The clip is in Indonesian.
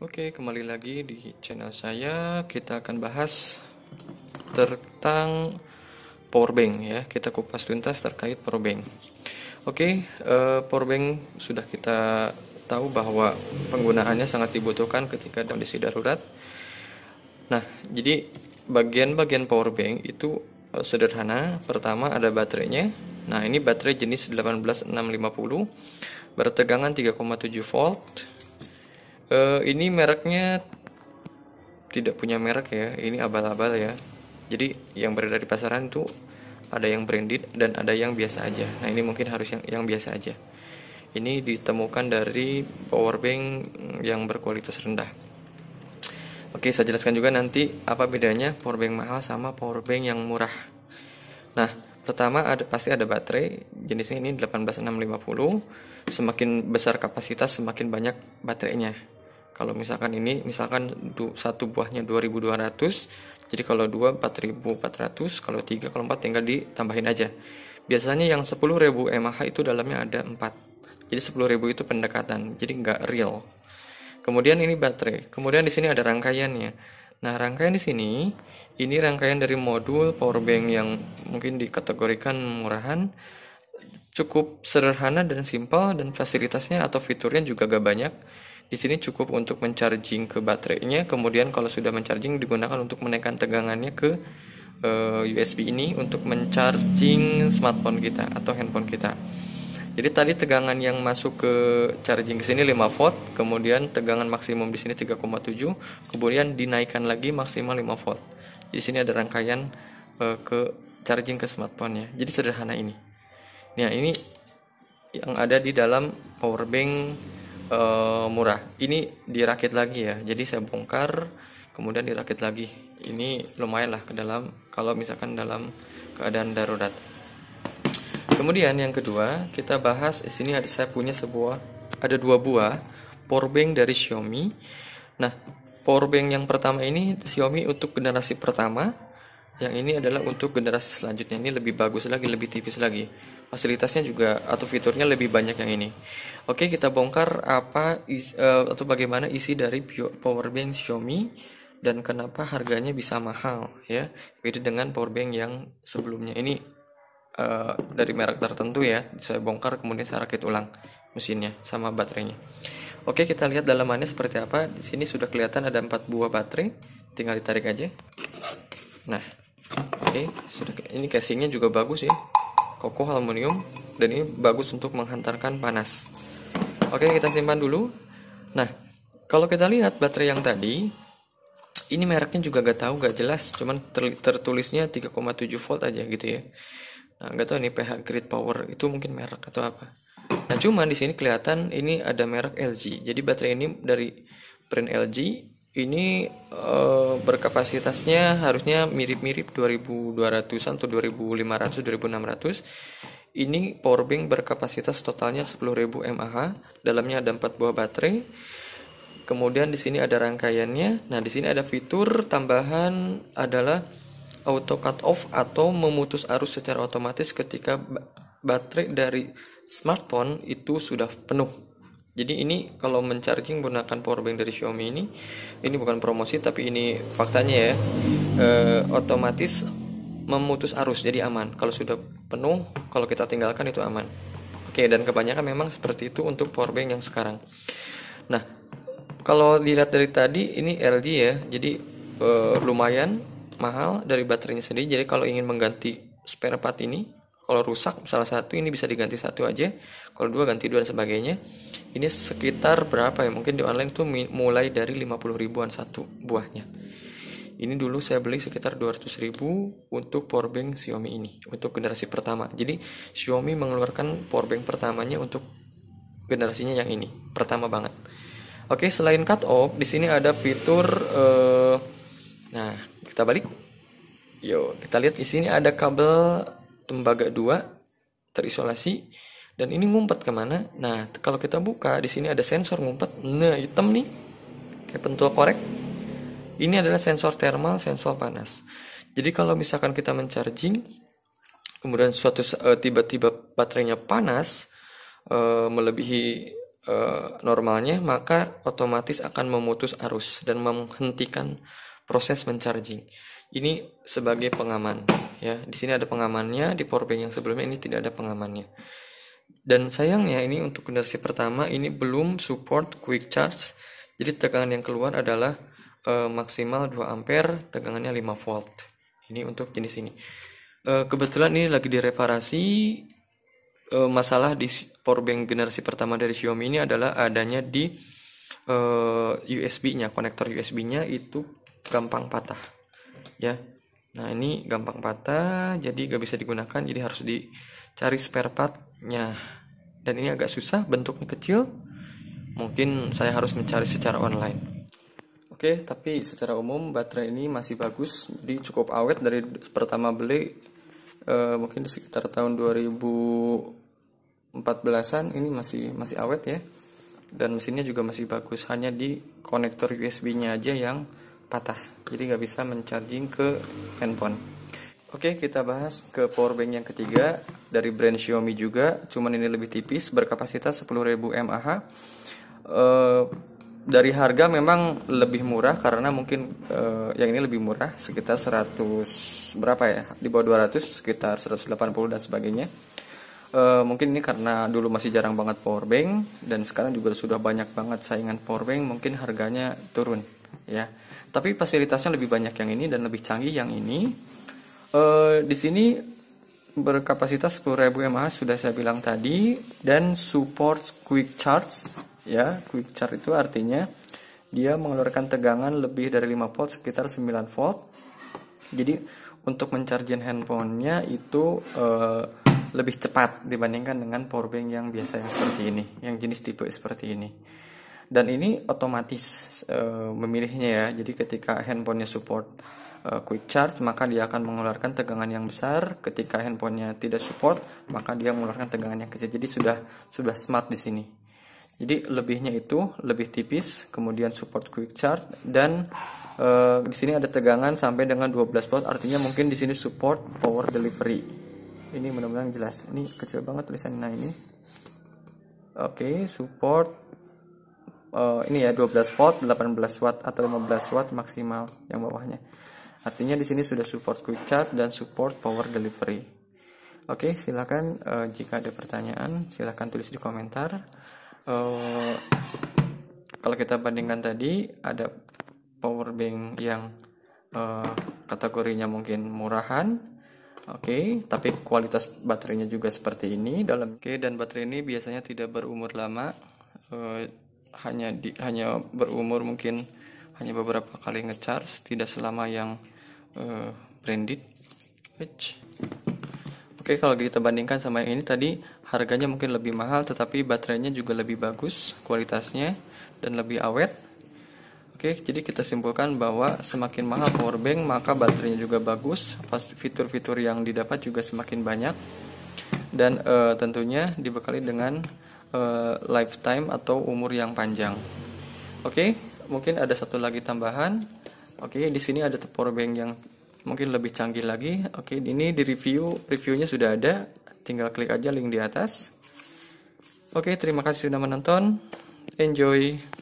Oke, kembali lagi di channel saya. Kita akan bahas tentang power bank ya. Kita kupas tuntas terkait power bank. Oke, eh, power bank sudah kita tahu bahwa penggunaannya sangat dibutuhkan ketika kondisi darurat. Nah, jadi bagian-bagian power bank itu eh, sederhana. Pertama ada baterainya. Nah, ini baterai jenis 18650 bertegangan 3,7 volt uh, ini mereknya tidak punya merek ya ini abal-abal ya jadi yang beredar di pasaran tuh ada yang branded dan ada yang biasa aja nah ini mungkin harus yang yang biasa aja ini ditemukan dari powerbank yang berkualitas rendah oke saya jelaskan juga nanti apa bedanya powerbank mahal sama powerbank yang murah nah pertama ada pasti ada baterai jenisnya ini 18650 semakin besar kapasitas semakin banyak baterainya kalau misalkan ini misalkan satu buahnya 2200 jadi kalau 2 4400 kalau 3 kalau 4 tinggal ditambahin aja biasanya yang 10.000 mAh itu dalamnya ada 4 jadi 10.000 itu pendekatan jadi nggak real kemudian ini baterai kemudian di sini ada rangkaiannya nah rangkaian di sini ini rangkaian dari modul power bank yang mungkin dikategorikan murahan cukup sederhana dan simpel dan fasilitasnya atau fiturnya juga gak banyak di sini cukup untuk mencharging ke baterainya, kemudian kalau sudah mencharging digunakan untuk menaikkan tegangannya ke uh, eh, USB ini untuk mencharging smartphone kita atau handphone kita. Jadi tadi tegangan yang masuk ke charging ke sini 5 volt, kemudian tegangan maksimum di sini 3,7, kemudian dinaikkan lagi maksimal 5 volt. Di sini ada rangkaian uh, ke charging ke smartphone ya Jadi sederhana ini. Nah, ini yang ada di dalam power bank uh, murah. Ini dirakit lagi ya. Jadi saya bongkar kemudian dirakit lagi. Ini lumayan lah ke dalam kalau misalkan dalam keadaan darurat. Kemudian yang kedua, kita bahas di sini ada saya punya sebuah ada dua buah powerbank dari Xiaomi. Nah, powerbank yang pertama ini Xiaomi untuk generasi pertama yang ini adalah untuk generasi selanjutnya ini lebih bagus lagi lebih tipis lagi fasilitasnya juga atau fiturnya lebih banyak yang ini oke kita bongkar apa is, uh, atau bagaimana isi dari power bank Xiaomi dan kenapa harganya bisa mahal ya beda dengan power bank yang sebelumnya ini uh, dari merek tertentu ya saya bongkar kemudian saya rakit ulang mesinnya sama baterainya. Oke, kita lihat dalamannya seperti apa. Di sini sudah kelihatan ada 4 buah baterai, tinggal ditarik aja. Nah, Oke, sudah ini casingnya juga bagus ya. Kokoh aluminium dan ini bagus untuk menghantarkan panas. Oke, kita simpan dulu. Nah, kalau kita lihat baterai yang tadi, ini mereknya juga gak tahu gak jelas, cuman ter tertulisnya 3,7 volt aja gitu ya. Nah, gak tahu ini PH Grid Power itu mungkin merek atau apa. Nah, cuman di sini kelihatan ini ada merek LG. Jadi baterai ini dari brand LG ini e, berkapasitasnya harusnya mirip-mirip 2200-an atau 2500 2600 ini power bank berkapasitas totalnya 10.000 mAh dalamnya ada 4 buah baterai kemudian di sini ada rangkaiannya nah di sini ada fitur tambahan adalah auto cut off atau memutus arus secara otomatis ketika baterai dari smartphone itu sudah penuh jadi ini kalau mencharging menggunakan powerbank dari Xiaomi ini, ini bukan promosi tapi ini faktanya ya, e, otomatis memutus arus jadi aman. Kalau sudah penuh, kalau kita tinggalkan itu aman. Oke dan kebanyakan memang seperti itu untuk powerbank yang sekarang. Nah kalau dilihat dari tadi ini LG ya, jadi e, lumayan mahal dari baterainya sendiri. Jadi kalau ingin mengganti spare part ini kalau rusak salah satu ini bisa diganti satu aja kalau dua ganti dua dan sebagainya ini sekitar berapa ya mungkin di online tuh mulai dari 50 ribuan satu buahnya ini dulu saya beli sekitar 200 ribu untuk powerbank Xiaomi ini untuk generasi pertama jadi Xiaomi mengeluarkan powerbank pertamanya untuk generasinya yang ini pertama banget Oke, selain cut off, di sini ada fitur uh, nah, kita balik. yuk kita lihat di sini ada kabel tembaga 2 terisolasi dan ini ngumpet kemana nah kalau kita buka di sini ada sensor ngumpet nah hitam nih kayak pentul korek ini adalah sensor thermal sensor panas jadi kalau misalkan kita mencharging kemudian suatu tiba eh, tiba-tiba baterainya panas uh, melebihi uh, normalnya maka otomatis akan memutus arus dan menghentikan proses mencharging ini sebagai pengaman ya di sini ada pengamannya di powerbank yang sebelumnya ini tidak ada pengamannya dan sayangnya ini untuk generasi pertama ini belum support quick charge jadi tegangan yang keluar adalah e, maksimal 2 ampere tegangannya 5 volt ini untuk jenis ini e, kebetulan ini lagi direparasi e, masalah di powerbank generasi pertama dari Xiaomi ini adalah adanya di e, USB-nya konektor USB-nya itu gampang patah ya nah ini gampang patah jadi gak bisa digunakan jadi harus dicari spare partnya dan ini agak susah bentuknya kecil mungkin saya harus mencari secara online oke tapi secara umum baterai ini masih bagus jadi cukup awet dari pertama beli eh, mungkin sekitar tahun 2014an ini masih masih awet ya dan mesinnya juga masih bagus hanya di konektor USB-nya aja yang patah jadi nggak bisa mencharging ke handphone Oke kita bahas ke power bank yang ketiga dari brand Xiaomi juga cuman ini lebih tipis berkapasitas 10.000 mAh e, dari harga memang lebih murah karena mungkin e, yang ini lebih murah sekitar 100 berapa ya di bawah 200 sekitar 180 dan sebagainya Uh, mungkin ini karena dulu masih jarang banget power bank dan sekarang juga sudah banyak banget saingan power bank mungkin harganya turun ya tapi fasilitasnya lebih banyak yang ini dan lebih canggih yang ini e, di sini berkapasitas 10.000 mAh sudah saya bilang tadi dan support quick charge ya quick charge itu artinya dia mengeluarkan tegangan lebih dari 5 volt sekitar 9 volt jadi untuk mencarjin handphonenya itu e, lebih cepat dibandingkan dengan powerbank yang biasa yang seperti ini yang jenis tipe seperti ini dan ini otomatis e, memilihnya ya jadi ketika handphonenya support e, quick charge maka dia akan mengeluarkan tegangan yang besar ketika handphonenya tidak support maka dia mengeluarkan tegangan yang kecil jadi sudah sudah smart di sini jadi lebihnya itu lebih tipis kemudian support quick charge dan e, di sini ada tegangan sampai dengan 12 volt artinya mungkin di sini support power delivery ini mudah-mudahan jelas ini kecil banget tulisan nah, ini oke okay, support uh, ini ya 12 volt, 18 watt atau 15 watt maksimal yang bawahnya. Artinya di sini sudah support quick charge dan support power delivery. Oke, silakan uh, jika ada pertanyaan silakan tulis di komentar. Uh, kalau kita bandingkan tadi ada power bank yang uh, kategorinya mungkin murahan, oke, okay, tapi kualitas baterainya juga seperti ini dalam oke okay, dan baterai ini biasanya tidak berumur lama. Uh, hanya di hanya berumur mungkin hanya beberapa kali ngecharge tidak selama yang uh, branded Which. Oke, kalau kita bandingkan sama yang ini tadi, harganya mungkin lebih mahal, tetapi baterainya juga lebih bagus kualitasnya dan lebih awet. Oke, jadi kita simpulkan bahwa semakin mahal power bank, maka baterainya juga bagus, fitur-fitur yang didapat juga semakin banyak, dan uh, tentunya dibekali dengan uh, lifetime atau umur yang panjang. Oke, okay, mungkin ada satu lagi tambahan. Oke, okay, di sini ada power bank yang mungkin lebih canggih lagi. Oke, okay, ini di review, reviewnya sudah ada. Tinggal klik aja link di atas. Oke, terima kasih sudah menonton. Enjoy.